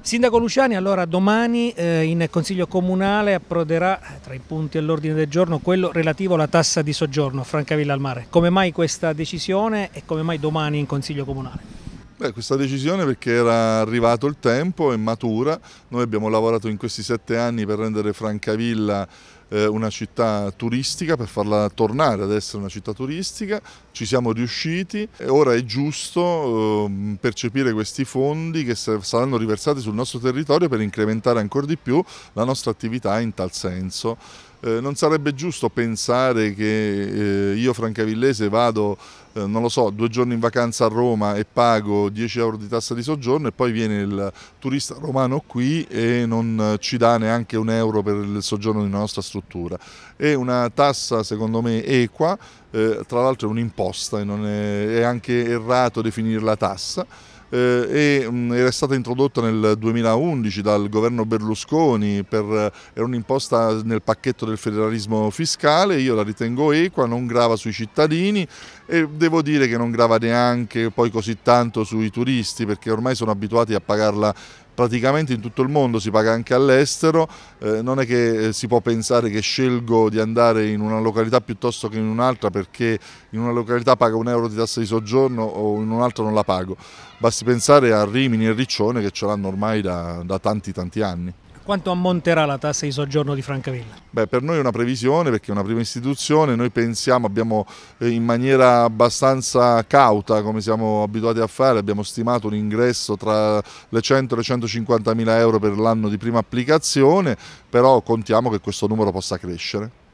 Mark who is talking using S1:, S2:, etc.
S1: Sindaco Luciani, allora domani eh, in Consiglio Comunale approderà eh, tra i punti all'ordine del giorno quello relativo alla tassa di soggiorno a Francavilla al Mare. Come mai questa decisione e come mai domani in Consiglio Comunale?
S2: Beh, questa decisione perché era arrivato il tempo, è matura, noi abbiamo lavorato in questi sette anni per rendere Francavilla eh, una città turistica per farla tornare ad essere una città turistica, ci siamo riusciti e ora è giusto ehm, percepire questi fondi che saranno riversati sul nostro territorio per incrementare ancora di più la nostra attività in tal senso. Eh, non sarebbe giusto pensare che eh, io francavillese vado, eh, non lo so, due giorni in vacanza a Roma e pago 10 euro di tassa di soggiorno e poi viene il turista romano qui e non ci dà neanche un euro per il soggiorno di una nostra struttura struttura. È una tassa secondo me equa, eh, tra l'altro è un'imposta e non è, è anche errato definirla tassa. Eh, era stata introdotta nel 2011 dal governo Berlusconi, per, era un'imposta nel pacchetto del federalismo fiscale, io la ritengo equa, non grava sui cittadini e devo dire che non grava neanche poi così tanto sui turisti perché ormai sono abituati a pagarla praticamente in tutto il mondo, si paga anche all'estero, eh, non è che eh, si può pensare che scelgo di andare in una località piuttosto che in un'altra perché in una località pago un euro di tassa di soggiorno o in un'altra non la pago, basti pensare a Rimini e Riccione che ce l'hanno ormai da, da tanti tanti anni
S1: quanto ammonterà la tassa di soggiorno di Francavilla?
S2: Beh, per noi è una previsione perché è una prima istituzione, noi pensiamo, abbiamo eh, in maniera abbastanza cauta come siamo abituati a fare, abbiamo stimato un ingresso tra le 100 e le 150 mila euro per l'anno di prima applicazione, però contiamo che questo numero possa crescere.